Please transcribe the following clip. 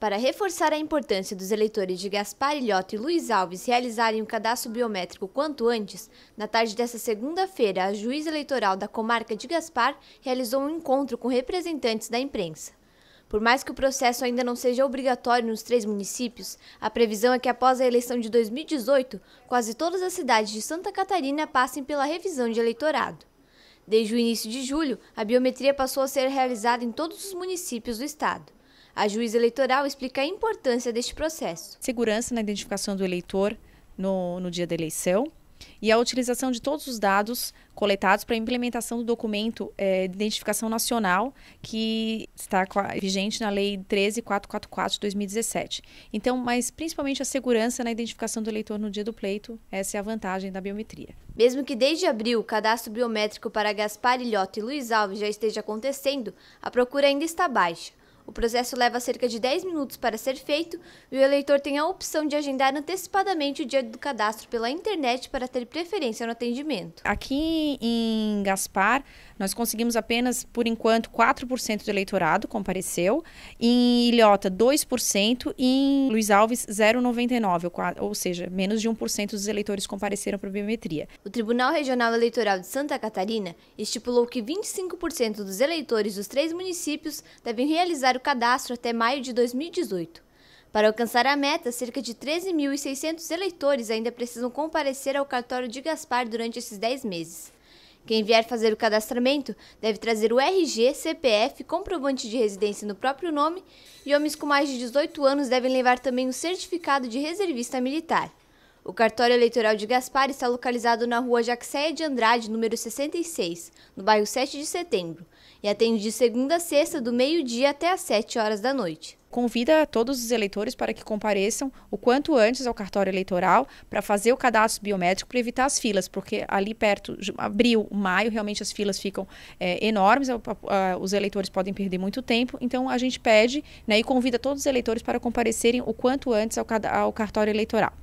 Para reforçar a importância dos eleitores de Gaspar Ilhota e Luiz Alves realizarem o cadastro biométrico quanto antes, na tarde desta segunda-feira, a juiz eleitoral da comarca de Gaspar realizou um encontro com representantes da imprensa. Por mais que o processo ainda não seja obrigatório nos três municípios, a previsão é que após a eleição de 2018, quase todas as cidades de Santa Catarina passem pela revisão de eleitorado. Desde o início de julho, a biometria passou a ser realizada em todos os municípios do estado. A juíza eleitoral explica a importância deste processo. Segurança na identificação do eleitor no, no dia da eleição e a utilização de todos os dados coletados para a implementação do documento é, de identificação nacional que está vigente na Lei 13444 de 2017. Então, mas principalmente a segurança na identificação do eleitor no dia do pleito, essa é a vantagem da biometria. Mesmo que desde abril o cadastro biométrico para Gaspar Ilhota e Luiz Alves já esteja acontecendo, a procura ainda está baixa. O processo leva cerca de 10 minutos para ser feito e o eleitor tem a opção de agendar antecipadamente o dia do cadastro pela internet para ter preferência no atendimento. Aqui em Gaspar, nós conseguimos apenas, por enquanto, 4% do eleitorado compareceu, em Ilhota, 2%, e em Luiz Alves, 0,99%, ou seja, menos de 1% dos eleitores compareceram para a biometria. O Tribunal Regional Eleitoral de Santa Catarina estipulou que 25% dos eleitores dos três municípios devem realizar o cadastro até maio de 2018. Para alcançar a meta, cerca de 13.600 eleitores ainda precisam comparecer ao cartório de Gaspar durante esses 10 meses. Quem vier fazer o cadastramento deve trazer o RG, CPF, comprovante de residência no próprio nome e homens com mais de 18 anos devem levar também o certificado de reservista militar. O cartório eleitoral de Gaspar está localizado na rua Jaxéia de Andrade, número 66, no bairro 7 de setembro, e atende de segunda a sexta, do meio-dia até às 7 horas da noite convida todos os eleitores para que compareçam o quanto antes ao cartório eleitoral para fazer o cadastro biométrico para evitar as filas, porque ali perto, abril, maio, realmente as filas ficam é, enormes, é, os eleitores podem perder muito tempo, então a gente pede né, e convida todos os eleitores para comparecerem o quanto antes ao, ao cartório eleitoral.